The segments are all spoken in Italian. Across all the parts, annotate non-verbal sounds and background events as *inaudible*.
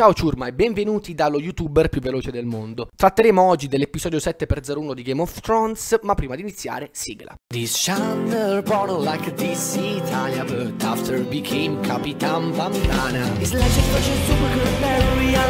Ciao ciurma e benvenuti dallo youtuber più veloce del mondo. Tratteremo oggi dell'episodio 7x01 di Game of Thrones, ma prima di iniziare, sigla. This Shander bottle like this Italia, but after became Capitan Bandana. It's like a special supergirl,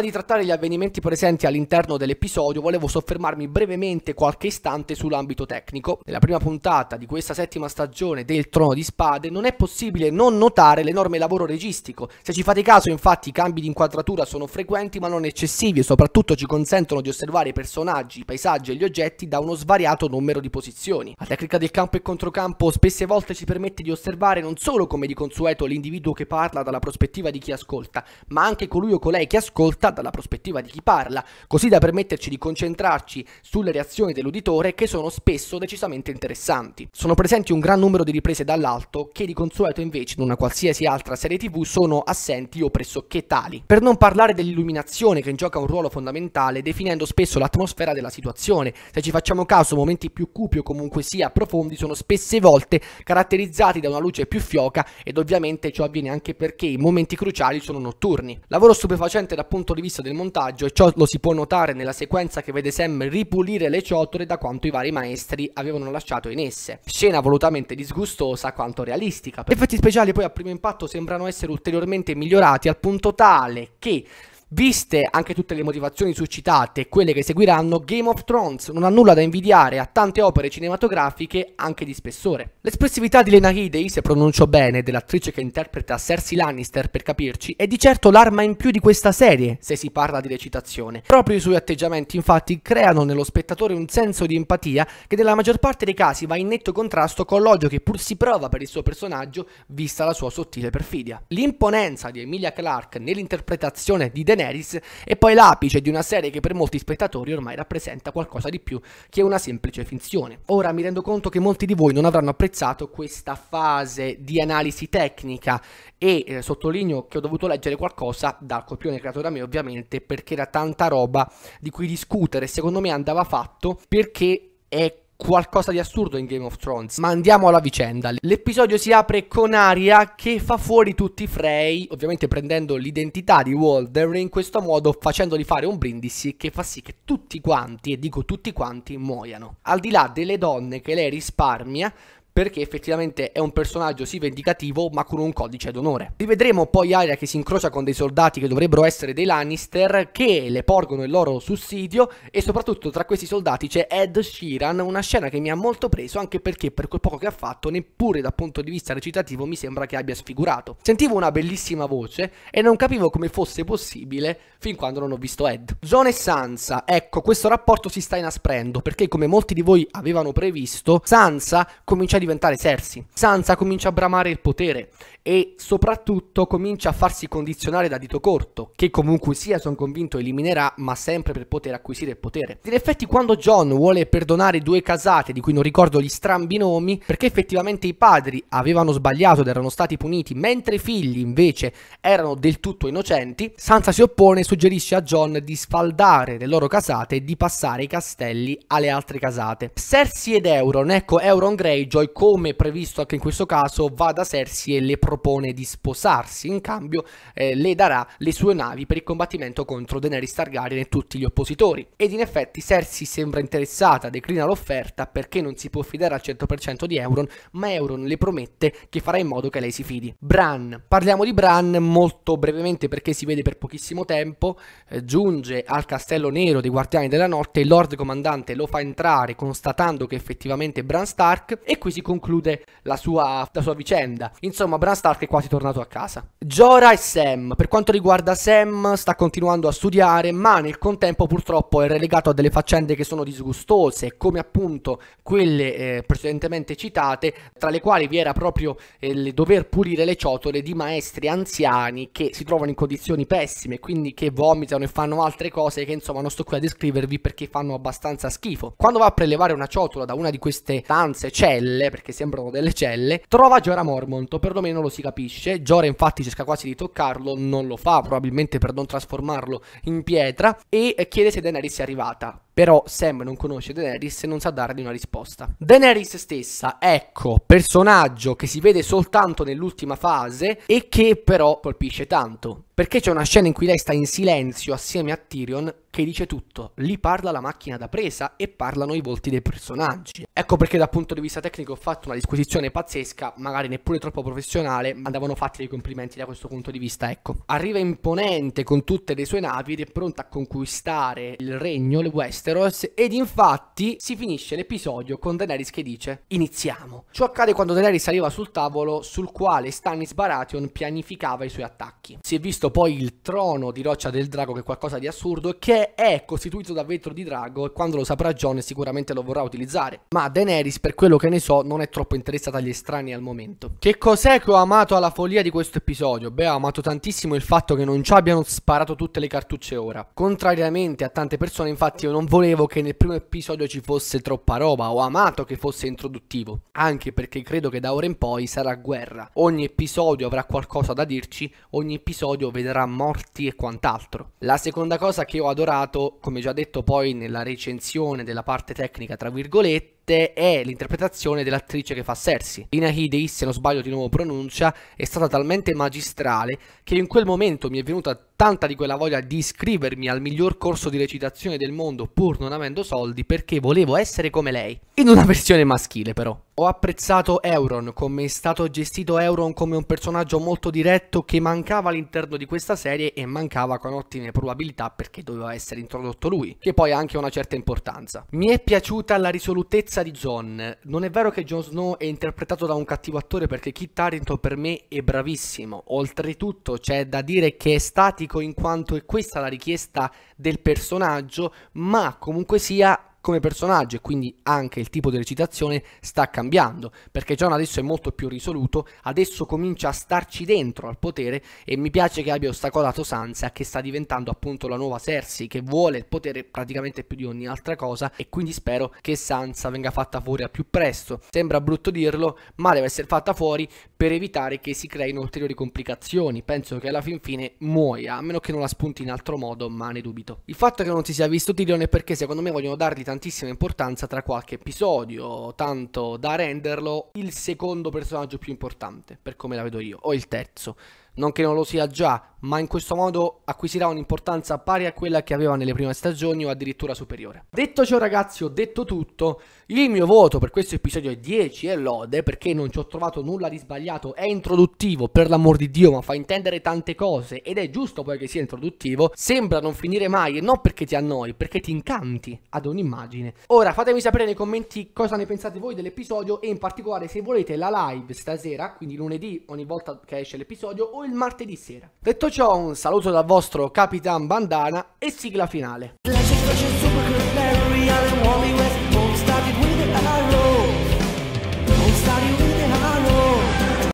Prima di trattare gli avvenimenti presenti all'interno dell'episodio, volevo soffermarmi brevemente qualche istante sull'ambito tecnico. Nella prima puntata di questa settima stagione del Trono di Spade non è possibile non notare l'enorme lavoro registico. Se ci fate caso, infatti, i cambi di inquadratura sono frequenti ma non eccessivi e soprattutto ci consentono di osservare i personaggi, i paesaggi e gli oggetti da uno svariato numero di posizioni. La tecnica del campo e controcampo spesse volte ci permette di osservare non solo come di consueto l'individuo che parla dalla prospettiva di chi ascolta, ma anche colui o colei che ascolta dalla prospettiva di chi parla, così da permetterci di concentrarci sulle reazioni dell'uditore che sono spesso decisamente interessanti. Sono presenti un gran numero di riprese dall'alto che di consueto invece in una qualsiasi altra serie tv sono assenti o pressoché tali. Per non parlare dell'illuminazione che gioca un ruolo fondamentale definendo spesso l'atmosfera della situazione, se ci facciamo caso momenti più cupi o comunque sia profondi sono spesse volte caratterizzati da una luce più fioca ed ovviamente ciò avviene anche perché i momenti cruciali sono notturni. Lavoro stupefacente dal punto di di vista del montaggio e ciò lo si può notare nella sequenza che vede Sam ripulire le ciotole da quanto i vari maestri avevano lasciato in esse. Scena volutamente disgustosa quanto realistica. Gli Effetti speciali poi a primo impatto sembrano essere ulteriormente migliorati al punto tale che Viste anche tutte le motivazioni suscitate e quelle che seguiranno, Game of Thrones non ha nulla da invidiare a tante opere cinematografiche anche di spessore. L'espressività di Lena Headey, se pronuncio bene, dell'attrice che interpreta Cersei Lannister per capirci, è di certo l'arma in più di questa serie, se si parla di recitazione. Proprio i suoi atteggiamenti infatti creano nello spettatore un senso di empatia che nella maggior parte dei casi va in netto contrasto con l'odio che pur si prova per il suo personaggio vista la sua sottile perfidia. L'imponenza di Emilia Clarke nell'interpretazione di Daenerys generis e poi l'apice di una serie che per molti spettatori ormai rappresenta qualcosa di più che una semplice finzione. Ora mi rendo conto che molti di voi non avranno apprezzato questa fase di analisi tecnica e eh, sottolineo che ho dovuto leggere qualcosa dal copione creato da me ovviamente perché era tanta roba di cui discutere, secondo me andava fatto perché è qualcosa di assurdo in Game of Thrones. Ma andiamo alla vicenda. L'episodio si apre con Aria che fa fuori tutti i Frey, ovviamente prendendo l'identità di Walder e in questo modo facendogli fare un brindisi che fa sì che tutti quanti, e dico tutti quanti, muoiano. Al di là delle donne che lei risparmia, perché effettivamente è un personaggio sì vendicativo ma con un codice d'onore. Rivedremo poi Arya che si incrocia con dei soldati che dovrebbero essere dei Lannister che le porgono il loro sussidio e soprattutto tra questi soldati c'è Ed Sheeran, una scena che mi ha molto preso anche perché per quel poco che ha fatto neppure dal punto di vista recitativo mi sembra che abbia sfigurato. Sentivo una bellissima voce e non capivo come fosse possibile fin quando non ho visto Ed. Jon e Sansa, ecco questo rapporto si sta inasprendo perché come molti di voi avevano previsto Sansa comincia a diventare Cersei. Sansa comincia a bramare il potere e soprattutto comincia a farsi condizionare da dito corto, che comunque sia, sono convinto, eliminerà, ma sempre per poter acquisire il potere. In effetti quando John vuole perdonare due casate, di cui non ricordo gli strambi nomi, perché effettivamente i padri avevano sbagliato ed erano stati puniti, mentre i figli invece erano del tutto innocenti, Sansa si oppone e suggerisce a John di sfaldare le loro casate e di passare i castelli alle altre casate. Cersei ed Euron, ecco Euron Greyjoy come previsto anche in questo caso, va da Cersei e le propone di sposarsi. In cambio, eh, le darà le sue navi per il combattimento contro Daenerys Targaryen e tutti gli oppositori. Ed in effetti Cersei sembra interessata, declina l'offerta perché non si può fidare al 100% di Euron, ma Euron le promette che farà in modo che lei si fidi. Bran. Parliamo di Bran molto brevemente perché si vede per pochissimo tempo. Eh, giunge al Castello Nero dei Guardiani della Notte, il Lord Comandante lo fa entrare constatando che effettivamente è Bran Stark e qui si si conclude la sua, la sua vicenda. Insomma, Bran Stark è quasi tornato a casa. Giora e Sam. Per quanto riguarda Sam, sta continuando a studiare, ma nel contempo purtroppo è relegato a delle faccende che sono disgustose, come appunto quelle eh, precedentemente citate, tra le quali vi era proprio eh, il dover pulire le ciotole di maestri anziani che si trovano in condizioni pessime, quindi che vomitano e fanno altre cose che insomma non sto qui a descrivervi perché fanno abbastanza schifo. Quando va a prelevare una ciotola da una di queste stanze, celle, perché sembrano delle celle, trova Giora Mormont, perlomeno lo si capisce. Giora infatti cerca quasi di toccarlo, non lo fa, probabilmente per non trasformarlo in pietra, e chiede se Daenerys sia arrivata. Però Sam non conosce Daenerys e non sa dargli una risposta. Daenerys stessa, ecco, personaggio che si vede soltanto nell'ultima fase e che però colpisce tanto. Perché c'è una scena in cui lei sta in silenzio assieme a Tyrion che dice tutto. Lì parla la macchina da presa e parlano i volti dei personaggi. Ecco perché dal punto di vista tecnico ho fatto una disquisizione pazzesca, magari neppure troppo professionale, ma andavano fatti dei complimenti da questo punto di vista, ecco. Arriva imponente con tutte le sue navi ed è pronta a conquistare il regno, le western. Westeros ed infatti si finisce l'episodio con Daenerys che dice iniziamo. Ciò accade quando Daenerys arriva sul tavolo sul quale Stannis Baratheon pianificava i suoi attacchi. Si è visto poi il trono di roccia del drago che è qualcosa di assurdo che è costituito da vetro di drago e quando lo saprà John sicuramente lo vorrà utilizzare. Ma Daenerys per quello che ne so non è troppo interessata agli estranei al momento. Che cos'è che ho amato alla follia di questo episodio? Beh ho amato tantissimo il fatto che non ci abbiano sparato tutte le cartucce ora. Contrariamente a tante persone infatti io non volevo che nel primo episodio ci fosse troppa roba, ho amato che fosse introduttivo, anche perché credo che da ora in poi sarà guerra. Ogni episodio avrà qualcosa da dirci, ogni episodio vedrà morti e quant'altro. La seconda cosa che ho adorato, come già detto poi nella recensione della parte tecnica tra virgolette, importante è l'interpretazione dell'attrice che fa Cersei. Lina Headey, se non sbaglio di nuovo pronuncia, è stata talmente magistrale che in quel momento mi è venuta tanta di quella voglia di iscrivermi al miglior corso di recitazione del mondo pur non avendo soldi perché volevo essere come lei. In una *laughs* versione maschile però. Ho apprezzato Euron, come è stato gestito Euron come un personaggio molto diretto che mancava all'interno di questa serie e mancava con ottime probabilità perché doveva essere introdotto lui, che poi ha anche una certa importanza. Mi è piaciuta la risolutezza di Jon. Non è vero che Jon Snow è interpretato da un cattivo attore perché Kit Harington per me è bravissimo. Oltretutto c'è da dire che è statico in quanto è questa la richiesta del personaggio, ma comunque sia come personaggio e quindi anche il tipo di recitazione sta cambiando, perché John adesso è molto più risoluto, adesso comincia a starci dentro al potere e mi piace che abbia ostacolato Sansa che sta diventando appunto la nuova Cersei che vuole il potere praticamente più di ogni altra cosa e quindi spero che Sansa venga fatta fuori al più presto. Sembra brutto dirlo, ma deve essere fatta fuori per evitare che si creino ulteriori complicazioni. Penso che alla fin fine muoia, a meno che non la spunti in altro modo, ma ne dubito. Il fatto che non si sia visto Tyrion è perché secondo me vogliono dargli tantissima importanza tra qualche episodio, tanto da renderlo il secondo personaggio più importante, per come la vedo io, o il terzo non che non lo sia già, ma in questo modo acquisirà un'importanza pari a quella che aveva nelle prime stagioni o addirittura superiore. Detto ciò ragazzi, ho detto tutto, il mio voto per questo episodio è 10 e lode perché non ci ho trovato nulla di sbagliato, è introduttivo per l'amor di Dio ma fa intendere tante cose ed è giusto poi che sia introduttivo, sembra non finire mai e non perché ti annoi, perché ti incanti ad un'immagine. Ora fatemi sapere nei commenti cosa ne pensate voi dell'episodio e in particolare se volete la live stasera, quindi lunedì ogni volta che esce l'episodio il martedì sera. Detto ciò, un saluto dal vostro Capitan Bandana e sigla finale.